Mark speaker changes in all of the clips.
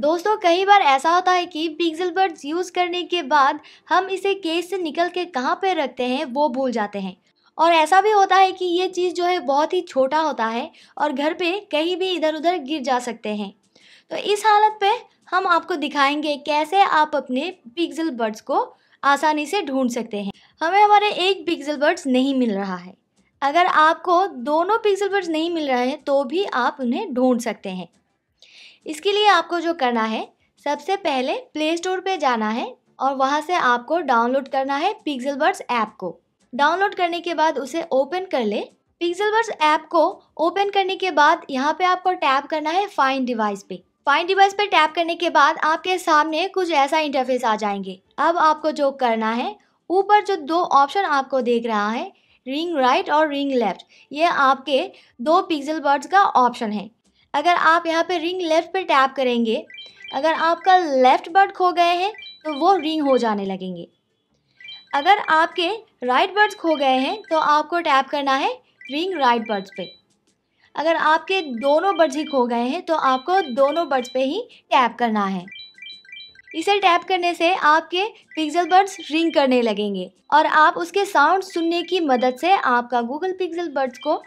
Speaker 1: दोस्तों कई बार ऐसा होता है कि पिक्सल बर्ड्स यूज़ करने के बाद हम इसे केस से निकल के कहाँ पर रखते हैं वो भूल जाते हैं और ऐसा भी होता है कि ये चीज़ जो है बहुत ही छोटा होता है और घर पे कहीं भी इधर उधर गिर जा सकते हैं तो इस हालत पे हम आपको दिखाएंगे कैसे आप अपने पिक्सल बर्ड्स को आसानी से ढूंढ सकते हैं हमें हमारे एक पिक्सल बर्ड्स नहीं मिल रहा है अगर आपको दोनों पिक्सल बर्ड्स नहीं मिल रहे हैं तो भी आप उन्हें ढूँढ सकते हैं इसके लिए आपको जो करना है सबसे पहले प्ले स्टोर पर जाना है और वहाँ से आपको डाउनलोड करना है पिक्सल बर्ड्स ऐप को डाउनलोड करने के बाद उसे ओपन कर ले पिक्सल बर्ड्स ऐप को ओपन करने के बाद यहाँ पे आपको टैप करना है फाइन डिवाइस पे फाइन डिवाइस पे टैप करने के बाद आपके सामने कुछ ऐसा इंटरफेस आ जाएंगे अब आपको जो करना है ऊपर जो दो ऑप्शन आपको देख रहा है रिंग राइट और रिंग लेफ्ट ये आपके दो पिक्जल बर्ड्स का ऑप्शन है अगर आप यहाँ पे रिंग लेफ़्ट पे टैप करेंगे अगर आपका लेफ़्ट बर्ड खो गए हैं तो वो रिंग हो जाने लगेंगे अगर आपके राइट बर्ड्स खो गए हैं तो आपको टैप करना है रिंग राइट बर्ड्स पे अगर आपके दोनों बर्ड्स ही खो गए हैं तो आपको दोनों बर्ड्स पे ही टैप करना है इसे टैप करने से आपके पिक्सल बर्ड्स रिंग करने लगेंगे और आप उसके साउंड सुनने की मदद से आपका गूगल पिक्सल बर्ड्स को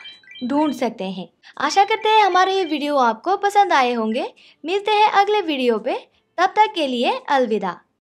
Speaker 1: ढूंढ सकते हैं आशा करते हैं हमारे ये वीडियो आपको पसंद आए होंगे मिलते हैं अगले वीडियो पे तब तक के लिए अलविदा